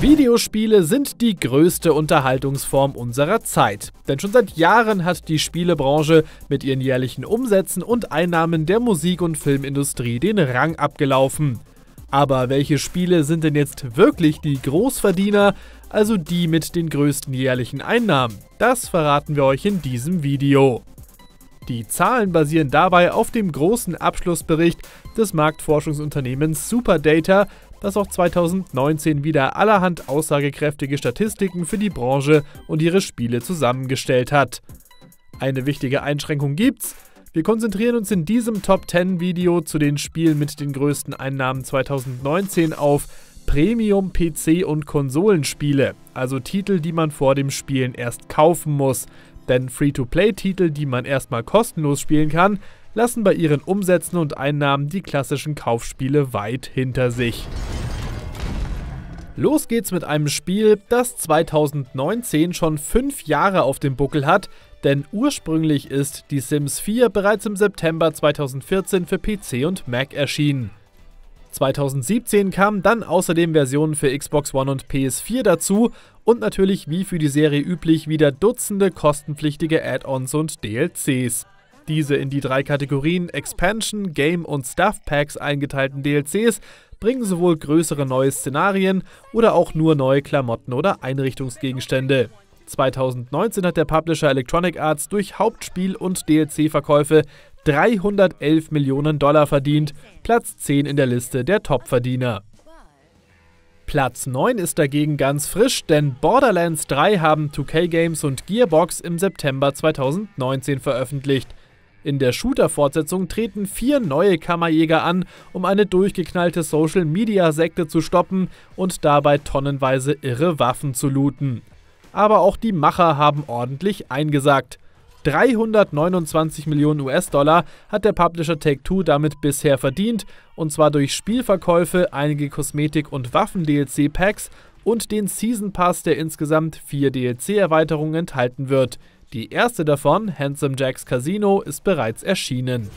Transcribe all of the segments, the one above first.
Videospiele sind die größte Unterhaltungsform unserer Zeit. Denn schon seit Jahren hat die Spielebranche mit ihren jährlichen Umsätzen und Einnahmen der Musik- und Filmindustrie den Rang abgelaufen. Aber welche Spiele sind denn jetzt wirklich die Großverdiener, also die mit den größten jährlichen Einnahmen? Das verraten wir euch in diesem Video. Die Zahlen basieren dabei auf dem großen Abschlussbericht des Marktforschungsunternehmens Superdata, dass auch 2019 wieder allerhand aussagekräftige Statistiken für die Branche und ihre Spiele zusammengestellt hat. Eine wichtige Einschränkung gibt's. Wir konzentrieren uns in diesem Top 10 Video zu den Spielen mit den größten Einnahmen 2019 auf Premium PC und Konsolenspiele, also Titel, die man vor dem Spielen erst kaufen muss. Denn Free-to-Play-Titel, die man erstmal kostenlos spielen kann, lassen bei ihren Umsätzen und Einnahmen die klassischen Kaufspiele weit hinter sich. Los geht's mit einem Spiel, das 2019 schon fünf Jahre auf dem Buckel hat, denn ursprünglich ist Die Sims 4 bereits im September 2014 für PC und Mac erschienen. 2017 kamen dann außerdem Versionen für Xbox One und PS4 dazu und natürlich wie für die Serie üblich wieder Dutzende kostenpflichtige Add-ons und DLCs. Diese in die drei Kategorien Expansion, Game und Stuff Packs eingeteilten DLCs bringen sowohl größere neue Szenarien oder auch nur neue Klamotten oder Einrichtungsgegenstände. 2019 hat der Publisher Electronic Arts durch Hauptspiel- und DLC-Verkäufe 311 Millionen Dollar verdient, Platz 10 in der Liste der Top-Verdiener. Platz 9 ist dagegen ganz frisch, denn Borderlands 3 haben 2K Games und Gearbox im September 2019 veröffentlicht. In der Shooter-Fortsetzung treten vier neue Kammerjäger an, um eine durchgeknallte Social-Media-Sekte zu stoppen und dabei tonnenweise irre Waffen zu looten. Aber auch die Macher haben ordentlich eingesagt. 329 Millionen US-Dollar hat der Publisher Take-Two damit bisher verdient, und zwar durch Spielverkäufe, einige Kosmetik- und Waffen-DLC-Packs und den Season Pass, der insgesamt vier DLC-Erweiterungen enthalten wird. Die erste davon, Handsome Jacks Casino, ist bereits erschienen.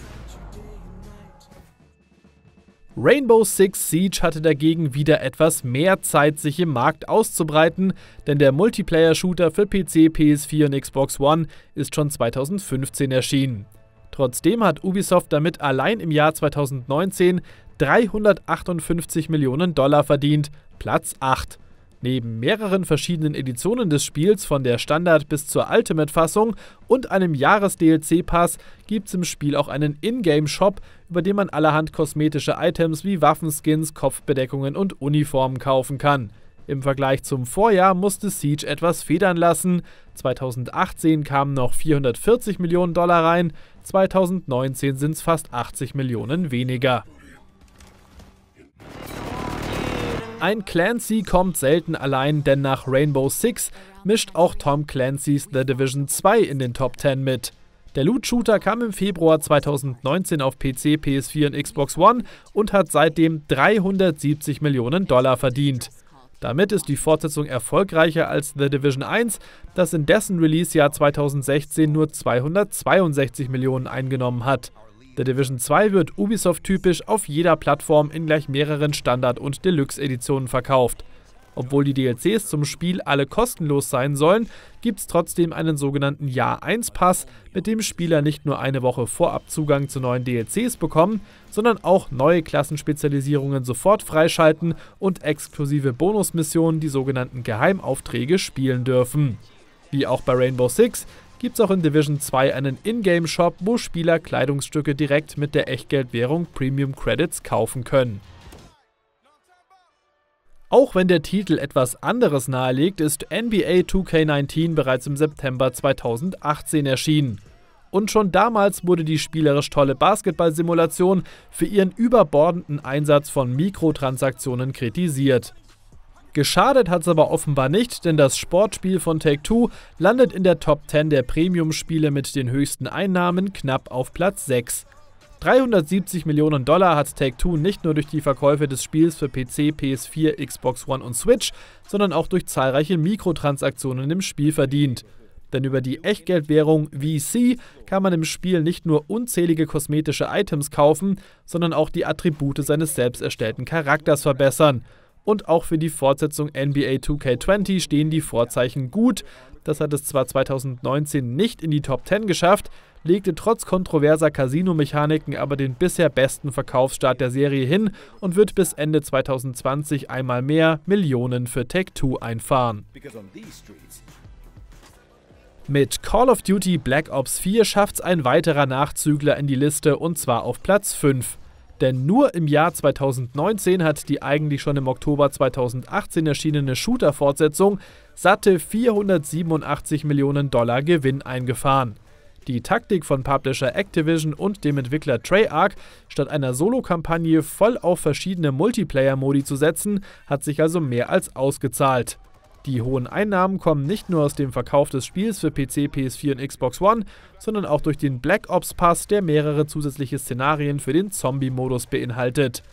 Rainbow Six Siege hatte dagegen wieder etwas mehr Zeit, sich im Markt auszubreiten, denn der Multiplayer-Shooter für PC, PS4 und Xbox One ist schon 2015 erschienen. Trotzdem hat Ubisoft damit allein im Jahr 2019 358 Millionen Dollar verdient, Platz 8. Neben mehreren verschiedenen Editionen des Spiels von der Standard- bis zur Ultimate-Fassung und einem Jahres-DLC-Pass gibt es im Spiel auch einen Ingame-Shop, über den man allerhand kosmetische Items wie Waffenskins, Kopfbedeckungen und Uniformen kaufen kann. Im Vergleich zum Vorjahr musste Siege etwas federn lassen. 2018 kamen noch 440 Millionen Dollar rein, 2019 sind es fast 80 Millionen weniger. Ein Clancy kommt selten allein, denn nach Rainbow Six mischt auch Tom Clancy's The Division 2 in den Top 10 mit. Der Loot-Shooter kam im Februar 2019 auf PC, PS4 und Xbox One und hat seitdem 370 Millionen Dollar verdient. Damit ist die Fortsetzung erfolgreicher als The Division 1, das in dessen Release-Jahr 2016 nur 262 Millionen eingenommen hat. Der Division 2 wird Ubisoft-typisch auf jeder Plattform in gleich mehreren Standard- und Deluxe-Editionen verkauft. Obwohl die DLCs zum Spiel alle kostenlos sein sollen, gibt es trotzdem einen sogenannten Jahr 1 Pass, mit dem Spieler nicht nur eine Woche vorab Zugang zu neuen DLCs bekommen, sondern auch neue Klassenspezialisierungen sofort freischalten und exklusive Bonusmissionen, die sogenannten Geheimaufträge, spielen dürfen. Wie auch bei Rainbow Six gibt es auch in Division 2 einen Ingame-Shop, wo Spieler Kleidungsstücke direkt mit der Echtgeldwährung Premium Credits kaufen können. Auch wenn der Titel etwas anderes nahelegt, ist NBA 2K19 bereits im September 2018 erschienen. Und schon damals wurde die spielerisch tolle Basketball-Simulation für ihren überbordenden Einsatz von Mikrotransaktionen kritisiert. Geschadet hat es aber offenbar nicht, denn das Sportspiel von Take-Two landet in der Top 10 der Premium-Spiele mit den höchsten Einnahmen knapp auf Platz 6. 370 Millionen Dollar hat Take-Two nicht nur durch die Verkäufe des Spiels für PC, PS4, Xbox One und Switch, sondern auch durch zahlreiche Mikrotransaktionen im Spiel verdient. Denn über die Echtgeldwährung VC kann man im Spiel nicht nur unzählige kosmetische Items kaufen, sondern auch die Attribute seines selbst erstellten Charakters verbessern. Und auch für die Fortsetzung NBA 2K20 stehen die Vorzeichen gut. Das hat es zwar 2019 nicht in die Top 10 geschafft, legte trotz kontroverser Casino-Mechaniken aber den bisher besten Verkaufsstart der Serie hin und wird bis Ende 2020 einmal mehr Millionen für Tech2 einfahren. Mit Call of Duty Black Ops 4 schafft's ein weiterer Nachzügler in die Liste und zwar auf Platz 5. Denn nur im Jahr 2019 hat die eigentlich schon im Oktober 2018 erschienene Shooter-Fortsetzung satte 487 Millionen Dollar Gewinn eingefahren. Die Taktik von Publisher Activision und dem Entwickler Treyarch, statt einer Solo-Kampagne voll auf verschiedene Multiplayer-Modi zu setzen, hat sich also mehr als ausgezahlt. Die hohen Einnahmen kommen nicht nur aus dem Verkauf des Spiels für PC, PS4 und Xbox One, sondern auch durch den Black Ops Pass, der mehrere zusätzliche Szenarien für den Zombie-Modus beinhaltet.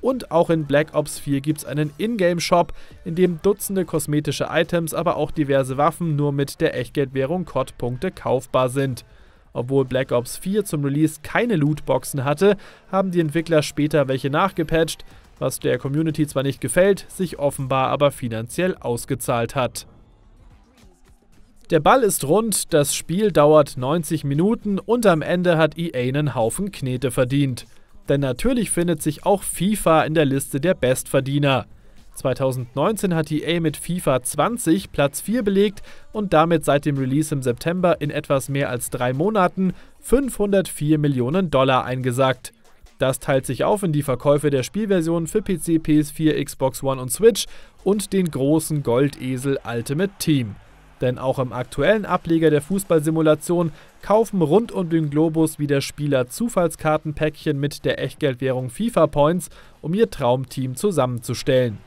Und auch in Black Ops 4 gibt es einen Ingame-Shop, in dem Dutzende kosmetische Items, aber auch diverse Waffen nur mit der Echtgeldwährung COD-Punkte kaufbar sind. Obwohl Black Ops 4 zum Release keine Lootboxen hatte, haben die Entwickler später welche nachgepatcht, was der Community zwar nicht gefällt, sich offenbar aber finanziell ausgezahlt hat. Der Ball ist rund, das Spiel dauert 90 Minuten und am Ende hat EA einen Haufen Knete verdient. Denn natürlich findet sich auch FIFA in der Liste der Bestverdiener. 2019 hat EA mit FIFA 20 Platz 4 belegt und damit seit dem Release im September in etwas mehr als drei Monaten 504 Millionen Dollar eingesagt. Das teilt sich auf in die Verkäufe der Spielversionen für PC, PS4, Xbox One und Switch und den großen Goldesel Ultimate Team. Denn auch im aktuellen Ableger der Fußballsimulation kaufen rund um den Globus wieder Spieler Zufallskartenpäckchen mit der Echtgeldwährung FIFA Points, um ihr Traumteam zusammenzustellen.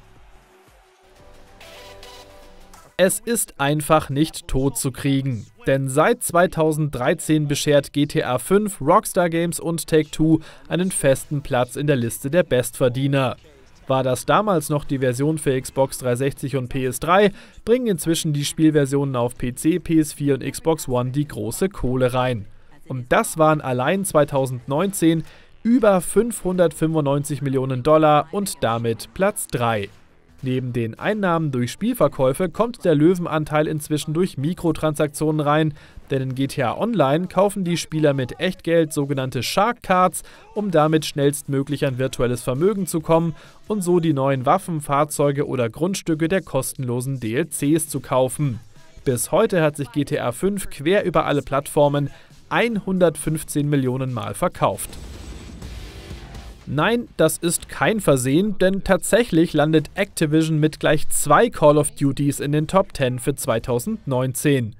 Es ist einfach nicht tot zu kriegen. Denn seit 2013 beschert GTA 5 Rockstar Games und Take-Two einen festen Platz in der Liste der Bestverdiener. War das damals noch die Version für Xbox 360 und PS3, bringen inzwischen die Spielversionen auf PC, PS4 und Xbox One die große Kohle rein. Und das waren allein 2019 über 595 Millionen Dollar und damit Platz 3. Neben den Einnahmen durch Spielverkäufe kommt der Löwenanteil inzwischen durch Mikrotransaktionen rein, denn in GTA Online kaufen die Spieler mit Echtgeld sogenannte Shark Cards, um damit schnellstmöglich an virtuelles Vermögen zu kommen und so die neuen Waffen, Fahrzeuge oder Grundstücke der kostenlosen DLCs zu kaufen. Bis heute hat sich GTA 5 quer über alle Plattformen 115 Millionen Mal verkauft. Nein, das ist kein Versehen, denn tatsächlich landet Activision mit gleich zwei Call of Duties in den Top 10 für 2019.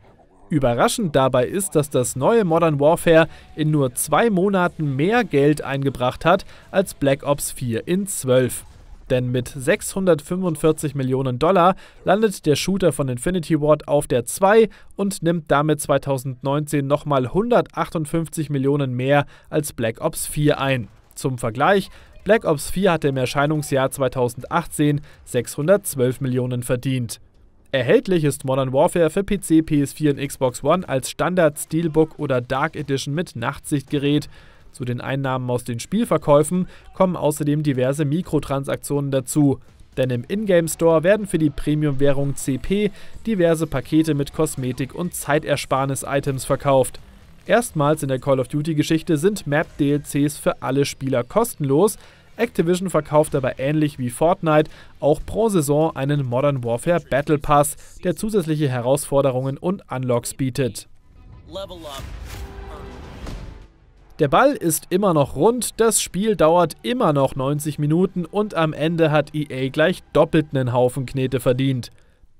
Überraschend dabei ist, dass das neue Modern Warfare in nur zwei Monaten mehr Geld eingebracht hat als Black Ops 4 in 12. Denn mit 645 Millionen Dollar landet der Shooter von Infinity Ward auf der 2 und nimmt damit 2019 nochmal 158 Millionen mehr als Black Ops 4 ein. Zum Vergleich, Black Ops 4 hatte im Erscheinungsjahr 2018 612 Millionen verdient. Erhältlich ist Modern Warfare für PC, PS4 und Xbox One als Standard, Steelbook oder Dark Edition mit Nachtsichtgerät. Zu den Einnahmen aus den Spielverkäufen kommen außerdem diverse Mikrotransaktionen dazu. Denn im Ingame Store werden für die Premium-Währung CP diverse Pakete mit Kosmetik und Zeitersparnis-Items verkauft. Erstmals in der Call of Duty-Geschichte sind Map-DLCs für alle Spieler kostenlos. Activision verkauft aber ähnlich wie Fortnite auch pro Saison einen Modern Warfare Battle Pass, der zusätzliche Herausforderungen und Unlocks bietet. Der Ball ist immer noch rund, das Spiel dauert immer noch 90 Minuten und am Ende hat EA gleich doppelt einen Haufen Knete verdient.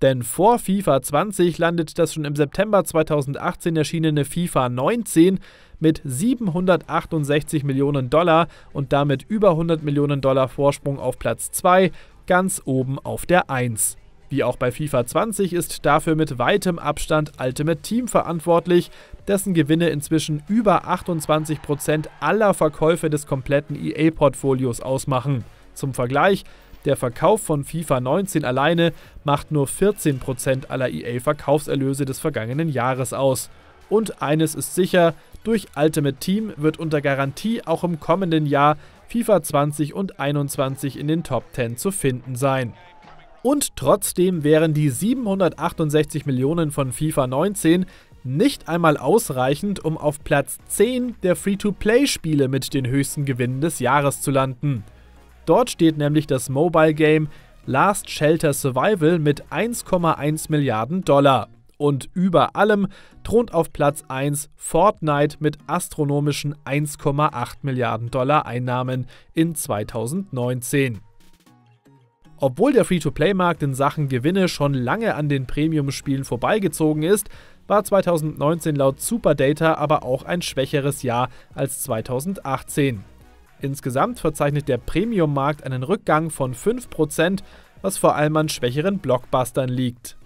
Denn vor FIFA 20 landet das schon im September 2018 erschienene FIFA 19 mit 768 Millionen Dollar und damit über 100 Millionen Dollar Vorsprung auf Platz 2, ganz oben auf der 1. Wie auch bei FIFA 20 ist dafür mit weitem Abstand Ultimate Team verantwortlich, dessen Gewinne inzwischen über 28% aller Verkäufe des kompletten EA-Portfolios ausmachen. Zum Vergleich, der Verkauf von FIFA 19 alleine macht nur 14% aller EA-Verkaufserlöse des vergangenen Jahres aus. Und eines ist sicher, durch Ultimate Team wird unter Garantie auch im kommenden Jahr FIFA 20 und 21 in den Top 10 zu finden sein. Und trotzdem wären die 768 Millionen von FIFA 19 nicht einmal ausreichend, um auf Platz 10 der Free-to-Play-Spiele mit den höchsten Gewinnen des Jahres zu landen. Dort steht nämlich das Mobile Game Last Shelter Survival mit 1,1 Milliarden Dollar. Und über allem thront auf Platz 1 Fortnite mit astronomischen 1,8 Milliarden Dollar Einnahmen in 2019. Obwohl der Free-to-Play-Markt in Sachen Gewinne schon lange an den Premium-Spielen vorbeigezogen ist, war 2019 laut Superdata aber auch ein schwächeres Jahr als 2018. Insgesamt verzeichnet der Premium-Markt einen Rückgang von 5%, was vor allem an schwächeren Blockbustern liegt.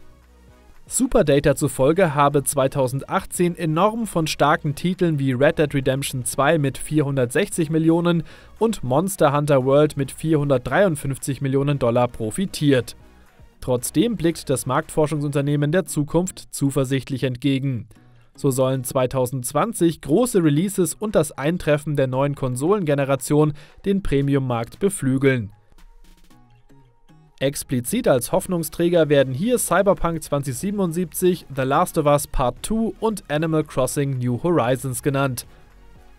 Superdata zufolge habe 2018 enorm von starken Titeln wie Red Dead Redemption 2 mit 460 Millionen und Monster Hunter World mit 453 Millionen Dollar profitiert. Trotzdem blickt das Marktforschungsunternehmen der Zukunft zuversichtlich entgegen. So sollen 2020 große Releases und das Eintreffen der neuen Konsolengeneration den Premium-Markt beflügeln. Explizit als Hoffnungsträger werden hier Cyberpunk 2077, The Last of Us Part 2 und Animal Crossing New Horizons genannt.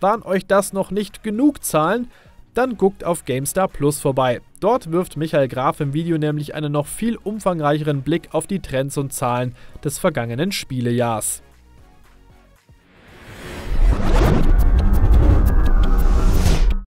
Waren euch das noch nicht genug Zahlen? Dann guckt auf GameStar Plus vorbei. Dort wirft Michael Graf im Video nämlich einen noch viel umfangreicheren Blick auf die Trends und Zahlen des vergangenen Spielejahrs.